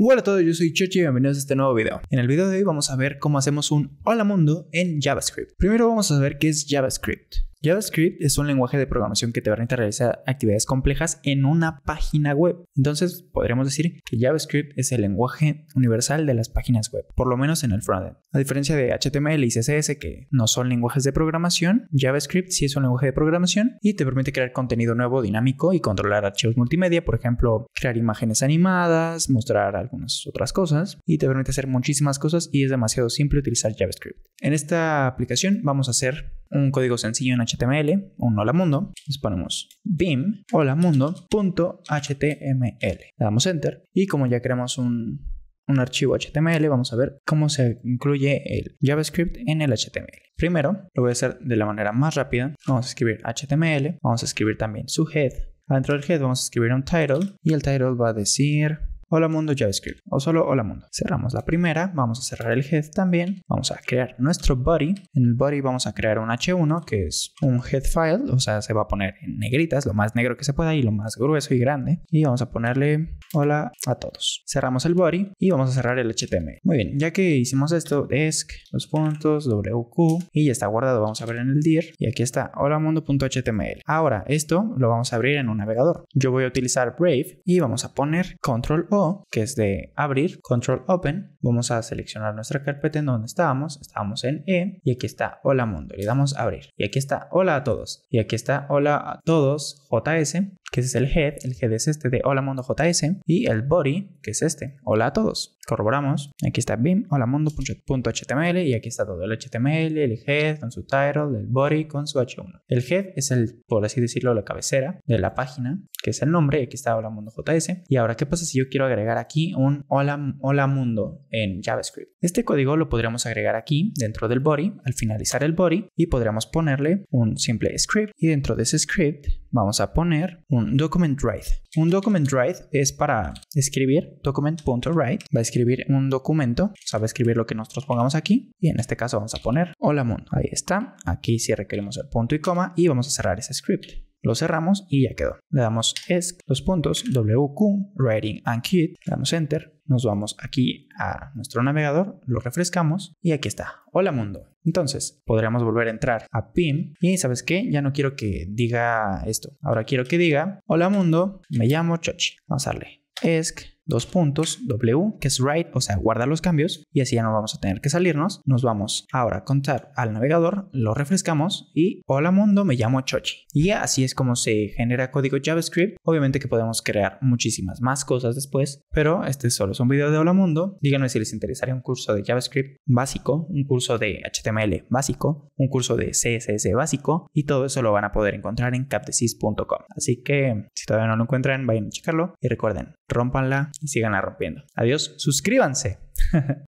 Hola a todos, yo soy Chechi y bienvenidos a este nuevo video. En el video de hoy vamos a ver cómo hacemos un hola mundo en JavaScript. Primero vamos a ver qué es JavaScript. JavaScript es un lenguaje de programación que te permite realizar actividades complejas en una página web. Entonces, podríamos decir que JavaScript es el lenguaje universal de las páginas web, por lo menos en el frontend. A diferencia de HTML y CSS, que no son lenguajes de programación, JavaScript sí es un lenguaje de programación y te permite crear contenido nuevo, dinámico y controlar archivos multimedia, por ejemplo, crear imágenes animadas, mostrar algunas otras cosas y te permite hacer muchísimas cosas y es demasiado simple utilizar JavaScript. En esta aplicación vamos a hacer un código sencillo en HTML, un hola mundo, les ponemos bim hola mundo.html. Le damos enter y como ya creamos un, un archivo HTML, vamos a ver cómo se incluye el JavaScript en el HTML. Primero, lo voy a hacer de la manera más rápida. Vamos a escribir HTML, vamos a escribir también su head. Adentro del head vamos a escribir un title y el title va a decir hola mundo JavaScript o solo hola mundo. Cerramos la primera, vamos a cerrar el head también, vamos a crear nuestro body, en el body vamos a crear un h1 que es un head file, o sea, se va a poner en negritas, lo más negro que se pueda y lo más grueso y grande, y vamos a ponerle hola a todos. Cerramos el body y vamos a cerrar el HTML. Muy bien, ya que hicimos esto, desk, los puntos, wq, y ya está guardado, vamos a ver en el dir, y aquí está, hola mundo.html. Ahora, esto lo vamos a abrir en un navegador. Yo voy a utilizar Brave y vamos a poner control O que es de abrir, control open, vamos a seleccionar nuestra carpeta en donde estábamos, estábamos en E y aquí está hola mundo, le damos abrir y aquí está hola a todos y aquí está hola a todos JS que ese es el head, el head es este de hola mundo JS y el body, que es este, hola a todos. Corroboramos, aquí está bim, hola mundo.html y aquí está todo el HTML, el head con su title, el body con su h1. El head es el, por así decirlo, la cabecera de la página, que es el nombre, aquí está hola mundo JS. Y ahora, ¿qué pasa si yo quiero agregar aquí un hola, hola mundo en JavaScript? Este código lo podríamos agregar aquí dentro del body, al finalizar el body, y podríamos ponerle un simple script y dentro de ese script vamos a poner un document write. Un document write es para escribir document.write. Va a escribir un documento, o sea, va a escribir lo que nosotros pongamos aquí. Y en este caso vamos a poner hola mundo. Ahí está. Aquí si requerimos el punto y coma y vamos a cerrar ese script. Lo cerramos y ya quedó. Le damos ESC, los puntos, WQ, Writing and Kit, le damos Enter, nos vamos aquí a nuestro navegador, lo refrescamos y aquí está. Hola mundo. Entonces, podríamos volver a entrar a PIM y ¿sabes qué? Ya no quiero que diga esto. Ahora quiero que diga, hola mundo, me llamo Chochi. Vamos a darle ESC, dos puntos, W, que es write, o sea, guarda los cambios, y así ya no vamos a tener que salirnos. Nos vamos ahora a contar al navegador, lo refrescamos y hola mundo, me llamo Chochi. Y así es como se genera código JavaScript. Obviamente que podemos crear muchísimas más cosas después, pero este solo es un video de hola mundo. Díganme si les interesaría un curso de JavaScript básico, un curso de HTML básico, un curso de CSS básico, y todo eso lo van a poder encontrar en capdecis.com. Así que si todavía no lo encuentran, vayan a checarlo y recuerden, rompanla y sigan rompiendo. Adiós, suscríbanse.